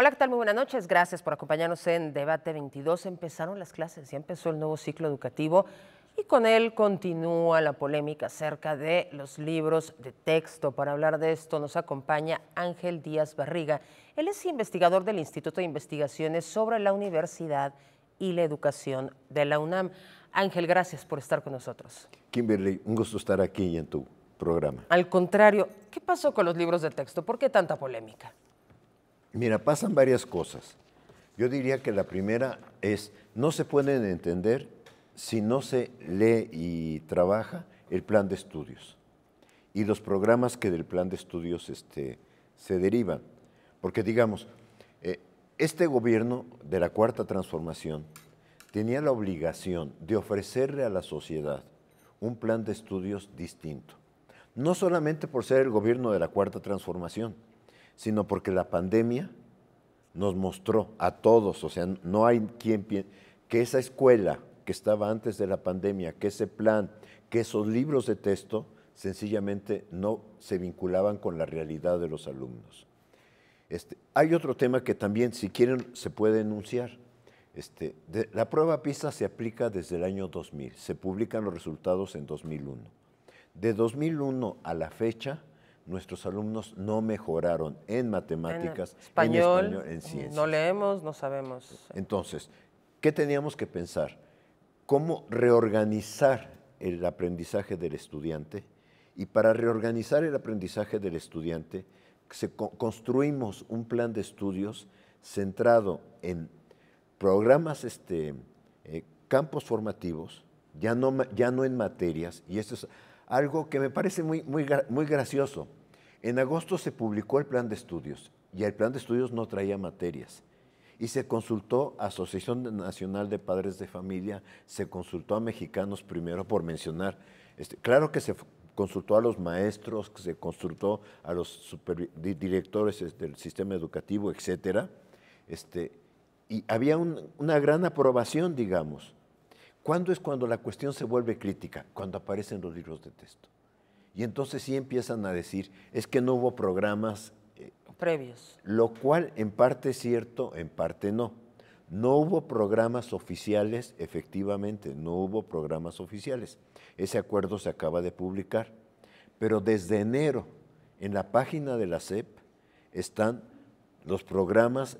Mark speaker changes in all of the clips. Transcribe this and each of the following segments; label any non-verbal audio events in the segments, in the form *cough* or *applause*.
Speaker 1: Hola, ¿qué tal? Muy buenas noches. Gracias por acompañarnos en Debate 22. Empezaron las clases, ya empezó el nuevo ciclo educativo y con él continúa la polémica acerca de los libros de texto. Para hablar de esto nos acompaña Ángel Díaz Barriga. Él es investigador del Instituto de Investigaciones sobre la Universidad y la Educación de la UNAM. Ángel, gracias por estar con nosotros.
Speaker 2: Kimberly, un gusto estar aquí y en tu programa.
Speaker 1: Al contrario, ¿qué pasó con los libros de texto? ¿Por qué tanta polémica?
Speaker 2: Mira, pasan varias cosas. Yo diría que la primera es, no se pueden entender si no se lee y trabaja el plan de estudios y los programas que del plan de estudios este, se derivan. Porque digamos, eh, este gobierno de la Cuarta Transformación tenía la obligación de ofrecerle a la sociedad un plan de estudios distinto. No solamente por ser el gobierno de la Cuarta Transformación, sino porque la pandemia nos mostró a todos, o sea, no hay quien piense que esa escuela que estaba antes de la pandemia, que ese plan, que esos libros de texto, sencillamente no se vinculaban con la realidad de los alumnos. Este, hay otro tema que también, si quieren, se puede enunciar. Este, la prueba PISA se aplica desde el año 2000, se publican los resultados en 2001. De 2001 a la fecha, nuestros alumnos no mejoraron en matemáticas, en español, en, ciencias. No
Speaker 1: leemos, no sabemos.
Speaker 2: Entonces, ¿qué teníamos que pensar? ¿Cómo reorganizar el aprendizaje del estudiante? Y para reorganizar el aprendizaje del estudiante, se construimos un plan de estudios centrado en programas, este, eh, campos formativos, ya no, ya no en materias, y esto es algo que me parece muy, muy, muy gracioso. En agosto se publicó el plan de estudios y el plan de estudios no traía materias. Y se consultó a Asociación Nacional de Padres de Familia, se consultó a mexicanos primero por mencionar. Este, claro que se consultó a los maestros, se consultó a los directores este, del sistema educativo, etc. Este, y había una gran aprobación, digamos. ¿Cuándo es cuando la cuestión se vuelve crítica? Cuando aparecen los libros de texto. Y entonces sí empiezan a decir, es que no hubo programas eh, previos. Lo cual en parte es cierto, en parte no. No hubo programas oficiales, efectivamente, no hubo programas oficiales. Ese acuerdo se acaba de publicar. Pero desde enero, en la página de la CEP, están los programas,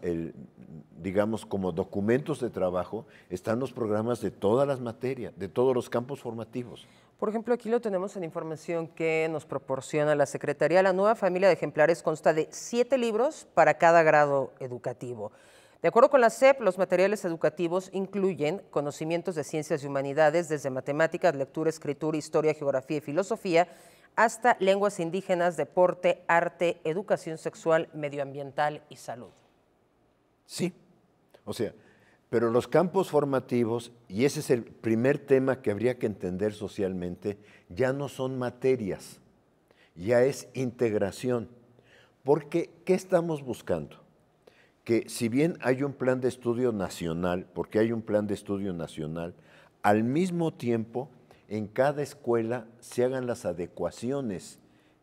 Speaker 2: digamos, como documentos de trabajo, están los programas de todas las materias, de todos los campos formativos.
Speaker 1: Por ejemplo, aquí lo tenemos en información que nos proporciona la Secretaría. La nueva familia de ejemplares consta de siete libros para cada grado educativo. De acuerdo con la SEP, los materiales educativos incluyen conocimientos de ciencias y humanidades, desde matemáticas, lectura, escritura, historia, geografía y filosofía, hasta lenguas indígenas, deporte, arte, educación sexual, medioambiental y salud.
Speaker 2: Sí, o sea, pero los campos formativos, y ese es el primer tema que habría que entender socialmente, ya no son materias, ya es integración. Porque, ¿qué estamos buscando? Que si bien hay un plan de estudio nacional, porque hay un plan de estudio nacional, al mismo tiempo en cada escuela se hagan las adecuaciones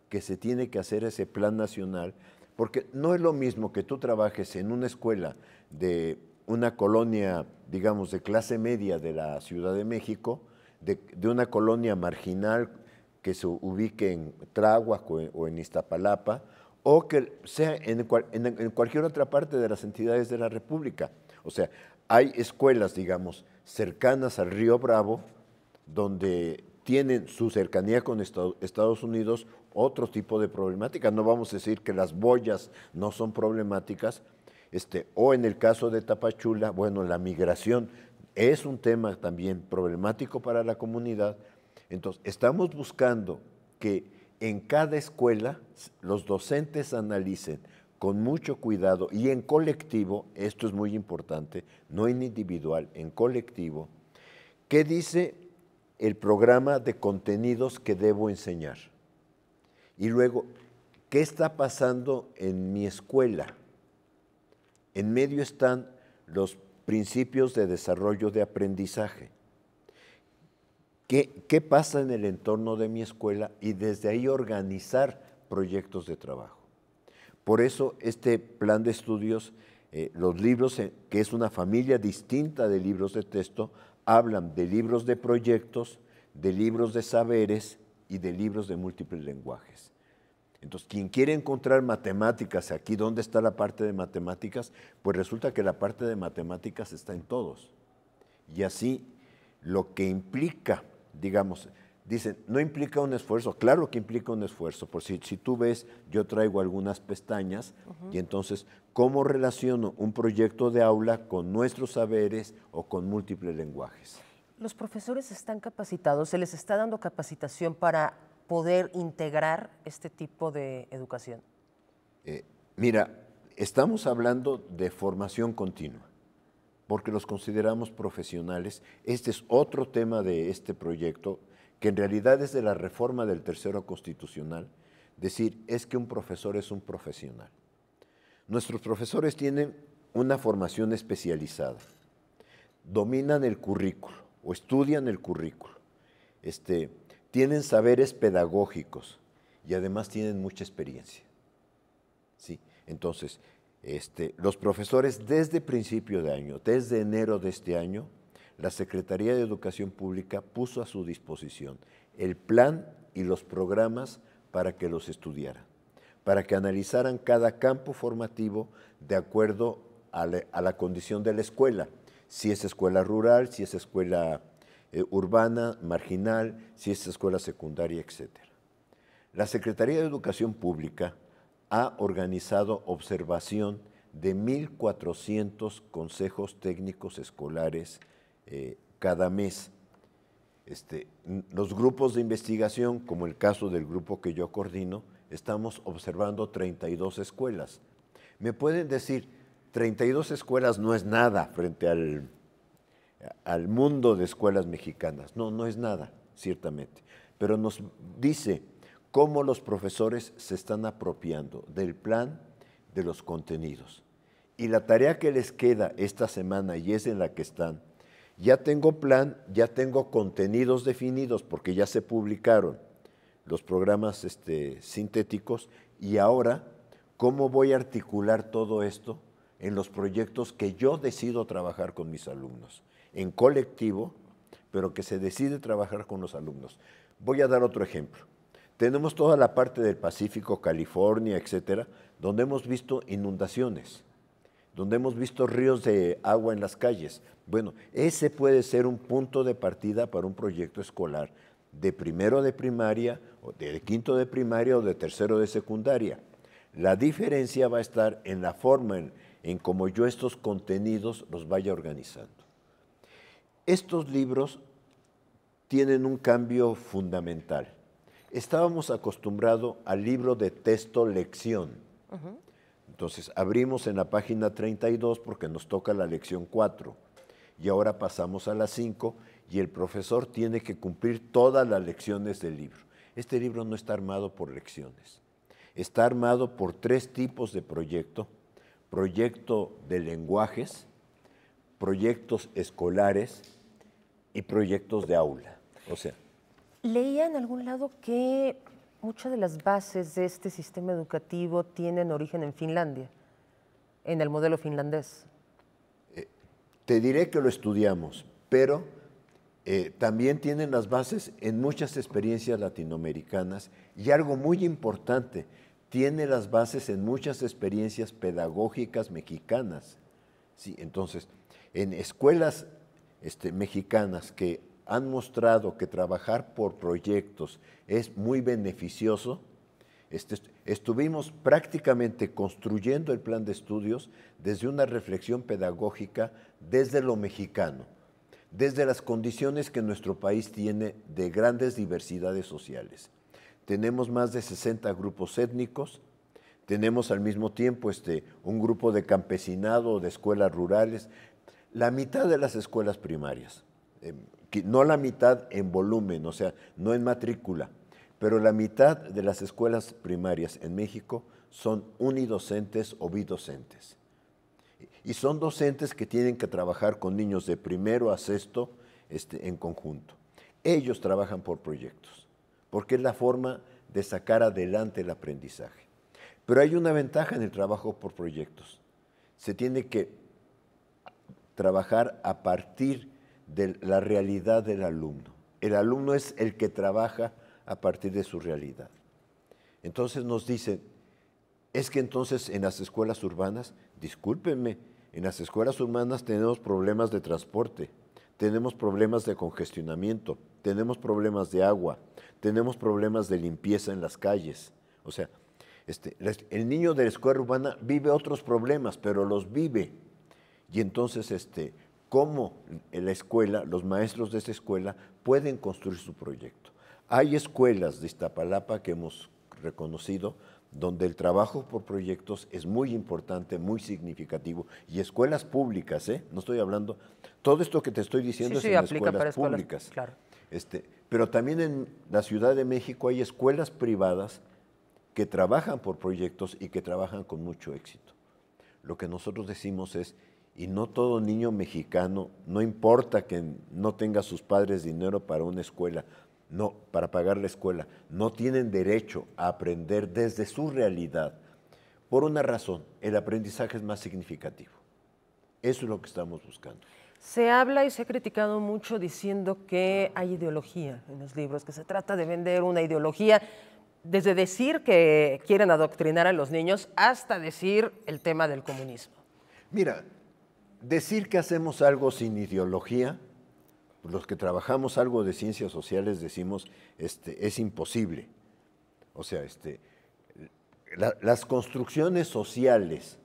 Speaker 2: que se tiene que hacer ese plan nacional, porque no es lo mismo que tú trabajes en una escuela de una colonia, digamos, de clase media de la Ciudad de México, de, una colonia marginal que se ubique en Tláhuac o, en Iztapalapa, o que sea en cualquier otra parte de las entidades de la República. O sea, hay escuelas, digamos, cercanas al Río Bravo, donde tienen su cercanía con Estados Unidos otro tipo de problemática. No vamos a decir que las boyas no son problemáticas, este, o en el caso de Tapachula, bueno, la migración es un tema también problemático para la comunidad. Entonces, estamos buscando que en cada escuela los docentes analicen con mucho cuidado y en colectivo, esto es muy importante, no en individual, en colectivo, qué dice el programa de contenidos que debo enseñar. Y luego, ¿qué está pasando en mi escuela? En medio están los principios de desarrollo de aprendizaje. ¿Qué, pasa en el entorno de mi escuela? Y desde ahí organizar proyectos de trabajo. Por eso este plan de estudios, eh, los libros, eh, que es una familia distinta de libros de texto, hablan de libros de proyectos, de libros de saberes y de libros de múltiples lenguajes. Entonces, quien quiere encontrar matemáticas aquí, ¿dónde está la parte de matemáticas? Pues resulta que la parte de matemáticas está en todos. Y así, lo que implica, digamos, Dicen, no implica un esfuerzo. Claro que implica un esfuerzo. Por si, si tú ves, yo traigo algunas pestañas y entonces, ¿cómo relaciono un proyecto de aula con nuestros saberes o con múltiples lenguajes?
Speaker 1: Los profesores están capacitados, se les está dando capacitación para poder integrar este tipo de educación.
Speaker 2: Eh, mira, estamos hablando de formación continua porque los consideramos profesionales. Este es otro tema de este proyecto que en realidad es de la reforma del tercero constitucional, decir es que un profesor es un profesional. Nuestros profesores tienen una formación especializada, dominan el currículo o estudian el currículo, este, tienen saberes pedagógicos y además tienen mucha experiencia. ¿sí? Entonces, este, los profesores desde principio de año, desde enero de este año, la Secretaría de Educación Pública puso a su disposición el plan y los programas para que los estudiaran, para que analizaran cada campo formativo de acuerdo a la, condición de la escuela, si es escuela rural, si es escuela eh, urbana, marginal, si es escuela secundaria, etc. La Secretaría de Educación Pública ha organizado observación de 1.400 consejos técnicos escolares eh, cada mes. Este, los grupos de investigación, como el caso del grupo que yo coordino, estamos observando 32 escuelas. Me pueden decir, 32 escuelas no es nada frente al, al mundo de escuelas mexicanas. No, no es nada, ciertamente. Pero nos dice cómo los profesores se están apropiando del plan, de los contenidos. Y la tarea que les queda esta semana y es en la que están, ya tengo plan, ya tengo contenidos definidos porque ya se publicaron los programas este, sintéticos y ahora, ¿cómo voy a articular todo esto en los proyectos que yo decido trabajar con mis alumnos? En colectivo, pero que se decide trabajar con los alumnos. Voy a dar otro ejemplo. Tenemos toda la parte del Pacífico, California, etcétera, donde hemos visto inundaciones donde hemos visto ríos de agua en las calles. Bueno, ese puede ser un punto de partida para un proyecto escolar de primero de primaria, o de quinto de primaria o de tercero de secundaria. La diferencia va a estar en la forma en, cómo yo estos contenidos los vaya organizando. Estos libros tienen un cambio fundamental. Estábamos acostumbrados al libro de texto lección. Entonces, abrimos en la página 32 porque nos toca la lección 4 y ahora pasamos a la 5 y el profesor tiene que cumplir todas las lecciones del libro. Este libro no está armado por lecciones, está armado por tres tipos de proyecto. Proyecto de lenguajes, proyectos escolares y proyectos de aula. O sea.
Speaker 1: Leía en algún lado que Muchas de las bases de este sistema educativo tienen origen en Finlandia, en el modelo finlandés.
Speaker 2: Eh, te diré que lo estudiamos, pero eh, también tienen las bases en muchas experiencias latinoamericanas y algo muy importante, tiene las bases en muchas experiencias pedagógicas mexicanas. entonces, en escuelas este, mexicanas que han mostrado que trabajar por proyectos es muy beneficioso, este, estuvimos prácticamente construyendo el plan de estudios desde una reflexión pedagógica desde lo mexicano, desde las condiciones que nuestro país tiene de grandes diversidades sociales. Tenemos más de 60 grupos étnicos, tenemos al mismo tiempo este, un grupo de campesinado, de escuelas rurales, la mitad de las escuelas primarias. Em, no la mitad en volumen, o sea, no en matrícula, pero la mitad de las escuelas primarias en México son unidocentes o bidocentes. Y son docentes que tienen que trabajar con niños de primero a sexto este, en conjunto. Ellos trabajan por proyectos, porque es la forma de sacar adelante el aprendizaje. Pero hay una ventaja en el trabajo por proyectos. Se tiene que trabajar a partir de la realidad del alumno. El alumno es el que trabaja a partir de su realidad. Entonces nos dicen, es que entonces en las escuelas urbanas, discúlpenme, en las escuelas urbanas tenemos problemas de transporte, tenemos problemas de congestionamiento, tenemos problemas de agua, tenemos problemas de limpieza en las calles. O sea, este, el niño de la escuela urbana vive otros problemas, pero los vive. Y entonces este, cómo la escuela, los maestros de esa escuela pueden construir su proyecto. Hay escuelas de Iztapalapa que hemos reconocido donde el trabajo por proyectos es muy importante, muy significativo, y escuelas públicas, ¿eh? no estoy hablando, todo esto que te estoy diciendo es sí, en escuelas para escuelas, públicas. Claro. Este, pero también en la Ciudad de México hay escuelas privadas que trabajan por proyectos y que trabajan con mucho éxito. Lo que nosotros decimos es, y no todo niño mexicano, no importa que no tenga sus padres dinero para una escuela, no, para pagar la escuela, no tienen derecho a aprender desde su realidad. Por una razón, el aprendizaje es más significativo. Eso es lo que estamos buscando.
Speaker 1: Se habla y se ha criticado mucho diciendo que hay ideología en los libros, que se trata de vender una ideología, desde decir que quieren adoctrinar a los niños hasta decir el tema del comunismo. Mira,
Speaker 2: decir que hacemos algo sin ideología, los que trabajamos algo de ciencias sociales decimos, este, es imposible. O sea, este, las construcciones sociales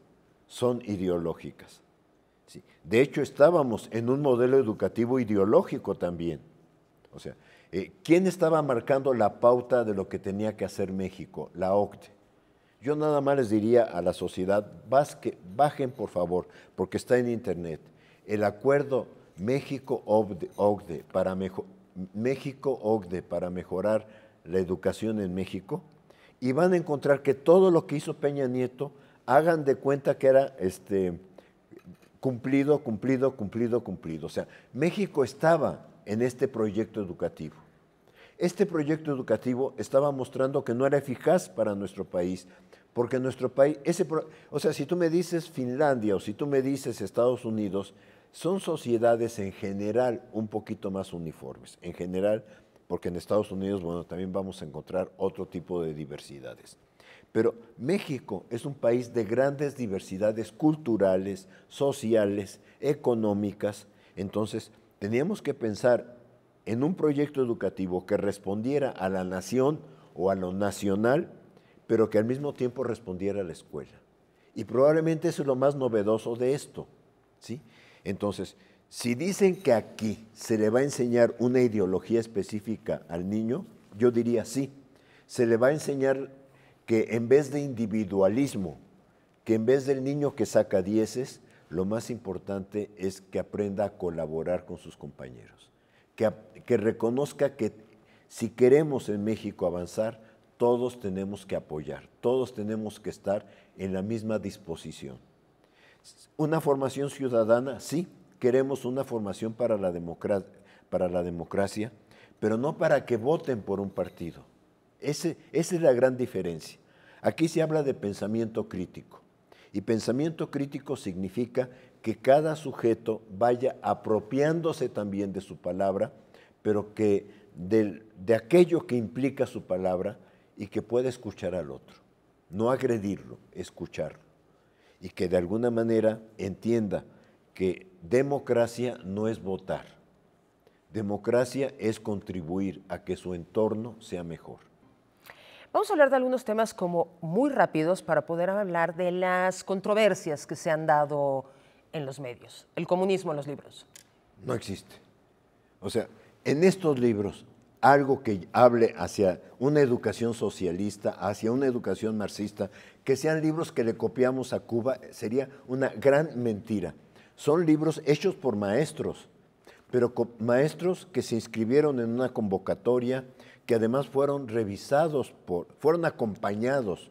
Speaker 2: son ideológicas. De hecho, estábamos en un modelo educativo ideológico también. O sea, eh, ¿quién estaba marcando la pauta de lo que tenía que hacer México? La OCDE. Yo nada más les diría a la sociedad, bajen por favor, porque está en internet, el acuerdo México-OCDE para, México para mejorar la educación en México y van a encontrar que todo lo que hizo Peña Nieto, hagan de cuenta que era este, cumplido, cumplido, cumplido, cumplido. O sea, México estaba en este proyecto educativo. Este proyecto educativo estaba mostrando que no era eficaz para nuestro país, porque nuestro país, ese, o sea, si tú me dices Finlandia o si tú me dices Estados Unidos, son sociedades en general un poquito más uniformes, en general, porque en Estados Unidos, bueno, también vamos a encontrar otro tipo de diversidades. Pero México es un país de grandes diversidades culturales, sociales, económicas, entonces teníamos que pensar en un proyecto educativo que respondiera a la nación o a lo nacional, pero que al mismo tiempo respondiera a la escuela. Y probablemente eso es lo más novedoso de esto. ¿sí? Entonces, si dicen que aquí se le va a enseñar una ideología específica al niño, yo diría sí. Se le va a enseñar que en vez de individualismo, que en vez del niño que saca dieces, lo más importante es que aprenda a colaborar con sus compañeros que, reconozca que si queremos en México avanzar, todos tenemos que apoyar, todos tenemos que estar en la misma disposición. Una formación ciudadana, sí, queremos una formación para la, democracia, para la democracia pero no para que voten por un partido. Ese, esa es la gran diferencia. Aquí se habla de pensamiento crítico. Y pensamiento crítico significa que cada sujeto vaya apropiándose también de su palabra, pero que de, de aquello que implica su palabra y que pueda escuchar al otro, no agredirlo, escucharlo, y que de alguna manera entienda que democracia no es votar, democracia es contribuir a que su entorno sea mejor.
Speaker 1: Vamos a hablar de algunos temas como muy rápidos para poder hablar de las controversias que se han dado en los medios, el comunismo en los libros.
Speaker 2: No existe. O sea, en estos libros, algo que hable hacia una educación socialista, hacia una educación marxista, que sean libros que le copiamos a Cuba, sería una gran mentira. Son libros hechos por maestros, pero maestros que se inscribieron en una convocatoria, que además fueron revisados por, fueron acompañados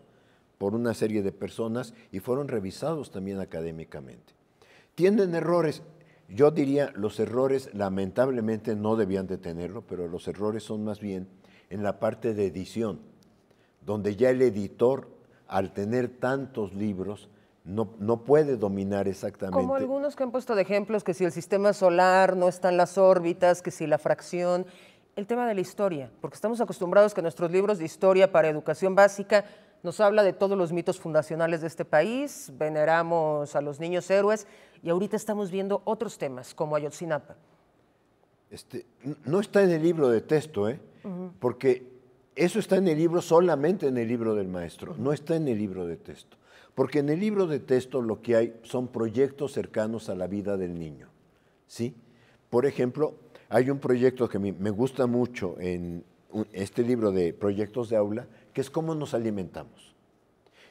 Speaker 2: por una serie de personas y fueron revisados también académicamente tienen errores. Yo diría, los errores lamentablemente no debían de tenerlo, pero los errores son más bien en la parte de edición, donde ya el editor, al tener tantos libros, no, no, puede dominar exactamente. Como
Speaker 1: algunos que han puesto de ejemplos, que si el sistema solar no está en las órbitas, que si la fracción, el tema de la historia, porque estamos acostumbrados que nuestros libros de historia para educación básica nos habla de todos los mitos fundacionales de este país, veneramos a los niños héroes y ahorita estamos viendo otros temas como Ayotzinapa.
Speaker 2: Este, no está en el libro de texto, ¿eh? porque eso está en el libro solamente en el libro del maestro, no está en el libro de texto. Porque en el libro de texto lo que hay son proyectos cercanos a la vida del niño. ¿sí? Por ejemplo, hay un proyecto que me gusta mucho en este libro de proyectos de aula, que es cómo nos alimentamos.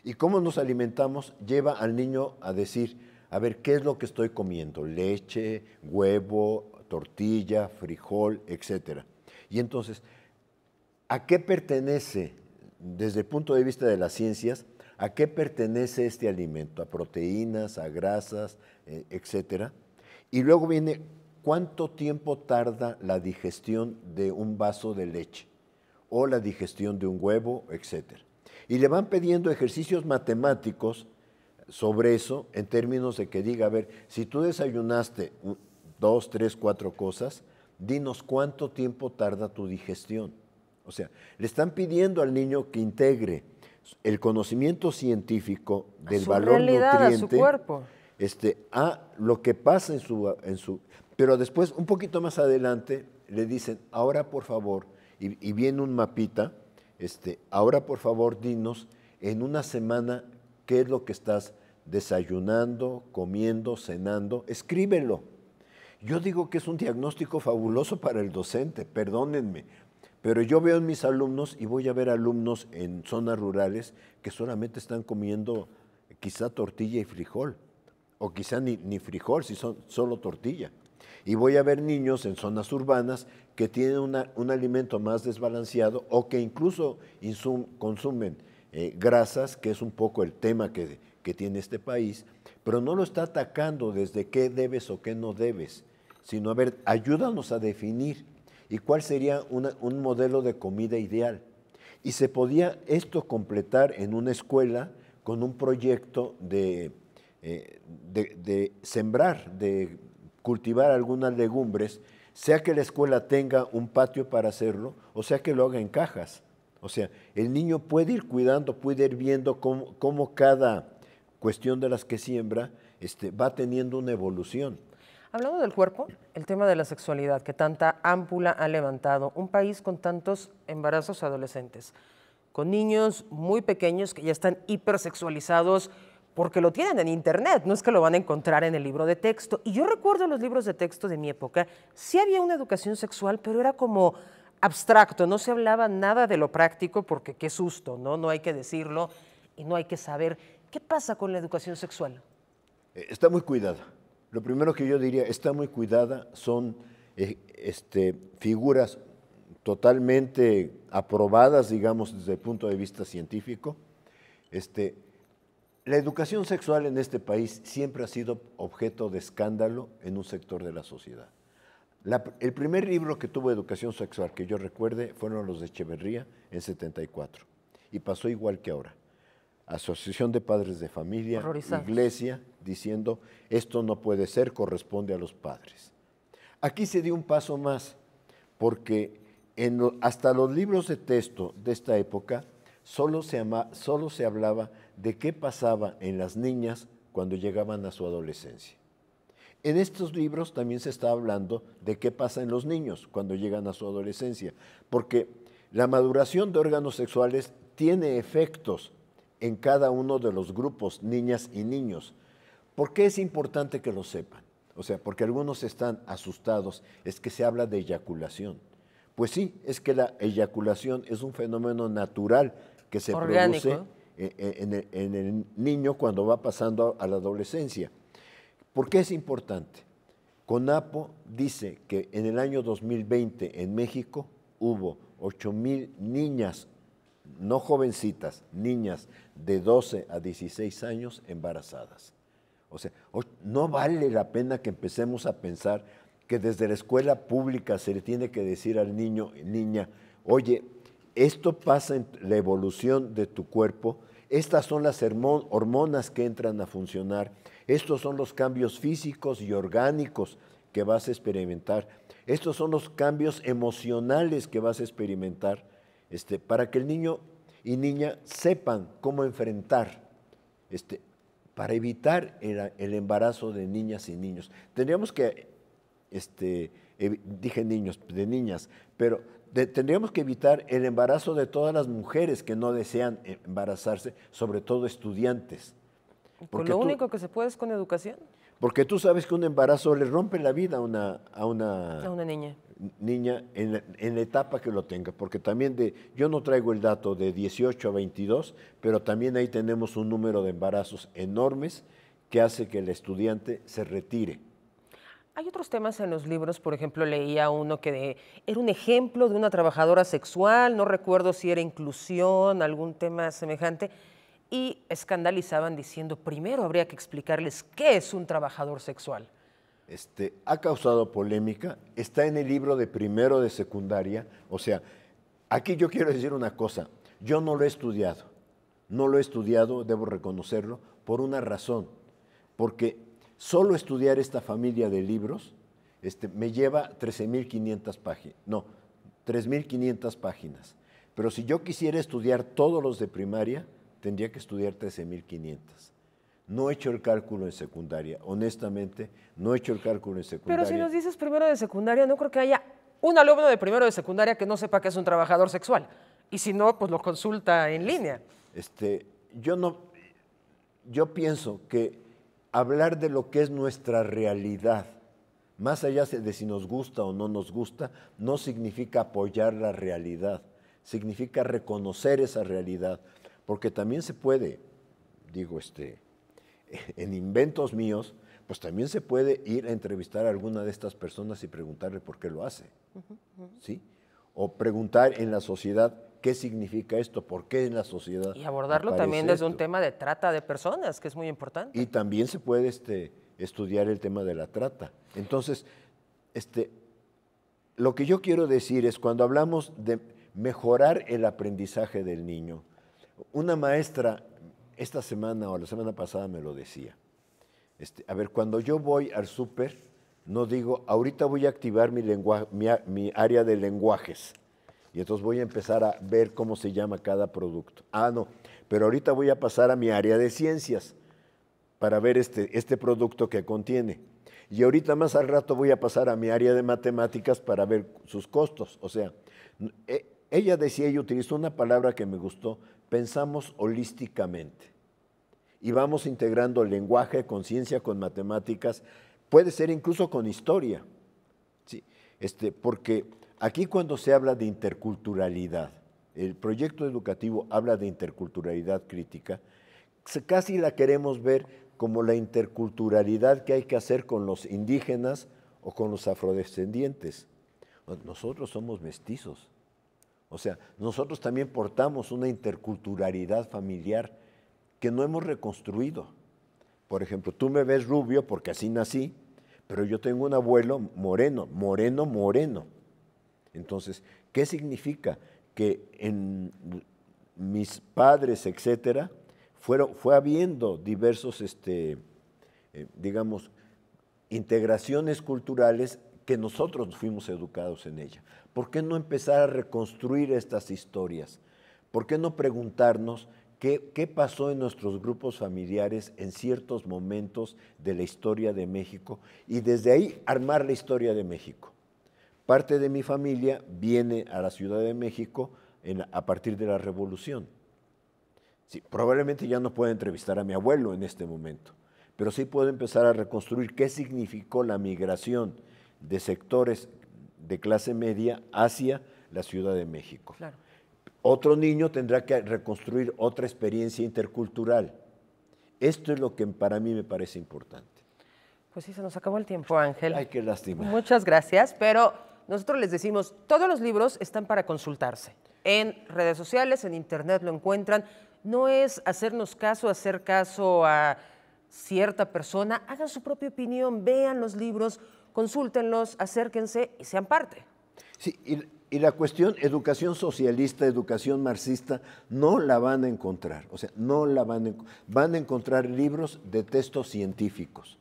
Speaker 2: Y cómo nos alimentamos lleva al niño a decir, a ver, ¿qué es lo que estoy comiendo? Leche, huevo, tortilla, frijol, etcétera. Y entonces, ¿a qué pertenece, desde el punto de vista de las ciencias, a qué pertenece este alimento? ¿A proteínas, a grasas, e, etcétera? Y luego viene, ¿cuánto tiempo tarda la digestión de un vaso de leche? o la digestión de un huevo, etc. Y le van pidiendo ejercicios matemáticos sobre eso en términos de que diga, a ver, si tú desayunaste dos, tres, cuatro cosas, dinos cuánto tiempo tarda tu digestión. O sea, le están pidiendo al niño que integre el conocimiento científico del valor nutriente a su cuerpo. Este, a lo que pasa en su, en su... Pero después, un poquito más adelante, le dicen, ahora por favor, y, viene un mapita. Este, ahora por favor dinos en una semana qué es lo que estás desayunando, comiendo, cenando, escríbelo. Yo digo que es un diagnóstico fabuloso para el docente, perdónenme, pero yo veo en mis alumnos y voy a ver alumnos en zonas rurales que solamente están comiendo quizá tortilla y frijol, o quizá ni, ni frijol, si son solo tortilla. Y voy a ver niños en zonas urbanas que tienen un alimento más desbalanceado o que incluso consumen eh, grasas, que es un poco el tema que, tiene este país, pero no lo está atacando desde qué debes o qué no debes, sino a ver, ayúdanos a definir y cuál sería un modelo de comida ideal. Y se podía esto completar en una escuela con un proyecto de, eh, de sembrar, de cultivar algunas legumbres, sea que la escuela tenga un patio para hacerlo, o sea que lo haga en cajas. O sea, el niño puede ir cuidando, puede ir viendo cómo, cada cuestión de las que siembra este, va teniendo una evolución.
Speaker 1: Hablando del cuerpo, el tema de la sexualidad que tanta ámpula ha levantado, un país con tantos embarazos adolescentes, con niños muy pequeños que ya están hipersexualizados, porque lo tienen en internet, no es que lo van a encontrar en el libro de texto. Y yo recuerdo los libros de texto de mi época, sí había una educación sexual, pero era como abstracto, no se hablaba nada de lo práctico porque qué susto, ¿no? No hay que decirlo y no hay que saber. ¿Qué pasa con la educación sexual? Eh, está
Speaker 2: muy cuidada. Lo primero que yo diría, está muy cuidada, son eh, este, figuras totalmente aprobadas, digamos, desde el punto de vista científico. Este, la educación sexual en este país siempre ha sido objeto de escándalo en un sector de la sociedad. el primer libro que tuvo educación sexual que yo recuerde fueron los de Echeverría en 74 y pasó igual que ahora. Asociación de Padres de Familia, Iglesia, diciendo esto no puede ser, corresponde a los padres. Aquí se dio un paso más, porque hasta los libros de texto de esta época solo se, solo se hablaba de qué pasaba en las niñas cuando llegaban a su adolescencia. En estos libros también se está hablando de qué pasa en los niños cuando llegan a su adolescencia, porque la maduración de órganos sexuales tiene efectos en cada uno de los grupos, niñas y niños. ¿Por qué es importante que lo sepan? O sea, porque algunos están asustados, es que se habla de eyaculación. Pues sí, es que la eyaculación es un fenómeno natural que se produce en el, niño cuando va pasando a la adolescencia. ¿Por qué es importante? CONAPO dice que en el año 2020 en México hubo 8 mil niñas, no jovencitas, niñas de 12 a 16 años embarazadas. O sea, no vale la pena que empecemos a pensar que desde la escuela pública se le tiene que decir al niño, niña, oye, esto pasa en la evolución de tu cuerpo, estas son las hormonas que entran a funcionar, estos son los cambios físicos y orgánicos que vas a experimentar, estos son los cambios emocionales que vas a experimentar, este, para que el niño y niña sepan cómo enfrentar, este, para evitar el, embarazo de niñas y niños. Tendríamos que, este, dije niños, de niñas, pero tendríamos que evitar el embarazo de todas las mujeres que no desean e, embarazarse, sobre todo estudiantes. Pues porque lo único
Speaker 1: que se puede es con educación.
Speaker 2: Porque tú sabes que un embarazo le rompe la vida a una, a una, niña, niña en, la, en, etapa que lo tenga. Porque también de, yo no traigo el dato de 18 a 22, pero también ahí tenemos un número de embarazos enormes que hace que el estudiante se retire.
Speaker 1: Hay otros temas en los libros, por ejemplo, leía uno que era un ejemplo de una trabajadora sexual, no recuerdo si era inclusión, algún tema semejante, y escandalizaban diciendo, primero habría que explicarles qué es un trabajador sexual.
Speaker 2: Este, ha causado polémica, está en el libro de primero de secundaria, o sea, aquí yo quiero decir una cosa, yo no lo he estudiado, no lo he estudiado, debo reconocerlo, por una razón, porque Solo estudiar esta familia de libros este, me lleva 13.500 páginas, no, 3.500 páginas. Pero si yo quisiera estudiar todos los de primaria, tendría que estudiar 13.500. No he hecho el cálculo en secundaria, honestamente, no he hecho el cálculo en secundaria. Pero si nos
Speaker 1: dices primero de secundaria, no creo que haya un alumno de primero de secundaria que no sepa que es un trabajador sexual. Y si no, pues lo consulta en línea.
Speaker 2: Este, yo no, yo pienso que hablar de lo que es nuestra realidad. Más allá de si nos gusta o no nos gusta, no significa apoyar la realidad, significa reconocer esa realidad, porque también se puede, digo, este, *laughs* en inventos míos, pues también se puede ir a entrevistar a alguna de estas personas y preguntarle por qué lo hace, ¿sí? O preguntar en la sociedad qué significa esto, por qué en la sociedad.
Speaker 1: Y abordarlo también desde un tema de trata de personas, que es muy importante.
Speaker 2: Y también se puede este, estudiar el tema de la trata. Entonces, este, lo que yo quiero decir es cuando hablamos de mejorar el aprendizaje del niño, una maestra esta semana o la semana pasada me lo decía. Este, a ver, cuando yo voy al súper, no digo, ahorita voy a activar mi área de lenguajes. Y entonces voy a empezar a ver cómo se llama cada producto. Ah, no, pero ahorita voy a pasar a mi área de ciencias para ver este, este producto que contiene. Y ahorita más al rato voy a pasar a mi área de matemáticas para ver sus costos. O sea, e, ella decía y utilizó una palabra que me gustó, pensamos holísticamente. Y vamos integrando lenguaje con ciencia, con matemáticas, puede ser incluso con historia. ¿sí? Este, porque Aquí cuando se habla de interculturalidad, el proyecto educativo habla de interculturalidad crítica, casi la queremos ver como la interculturalidad que hay que hacer con los indígenas o con los afrodescendientes. Nosotros somos mestizos. O sea, nosotros también portamos una interculturalidad familiar que no hemos reconstruido. Por ejemplo, tú me ves rubio porque así nací, pero yo tengo un abuelo moreno, moreno, moreno entonces, ¿qué significa? Que en mis padres, etcétera, fue habiendo diversos, este, eh, digamos, integraciones culturales que nosotros fuimos educados en ella. ¿Por qué no empezar a reconstruir estas historias? ¿Por qué no preguntarnos qué pasó en nuestros grupos familiares en ciertos momentos de la historia de México y desde ahí armar la historia de México? Parte de mi familia viene a la Ciudad de México a partir de la Revolución. probablemente ya no pueda entrevistar a mi abuelo en este momento, pero sí puedo empezar a reconstruir qué significó la migración de sectores de clase media hacia la Ciudad de México. Otro niño tendrá que reconstruir otra experiencia intercultural. Esto es lo que para mí me parece importante.
Speaker 1: Pues sí, se nos acabó el tiempo, Ángel. Ay, qué lástima. Muchas gracias, pero nosotros les decimos, todos los libros están para consultarse. En redes sociales, en internet lo encuentran. No es hacernos caso, hacer caso a cierta persona. Hagan su propia opinión, vean los libros, consúltenlos, acérquense y sean parte.
Speaker 2: Sí, y, la cuestión educación socialista, educación marxista, no la van a encontrar. O sea, no la van a, encontrar. van a encontrar libros de textos científicos.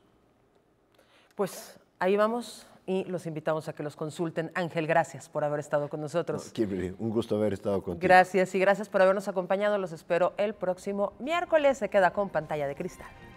Speaker 1: Pues ahí vamos y los invitamos a que los consulten. Ángel, gracias por haber estado con nosotros.
Speaker 2: un gusto haber estado contigo.
Speaker 1: Gracias y gracias por habernos acompañado. Los espero el próximo miércoles. Se queda con pantalla de cristal.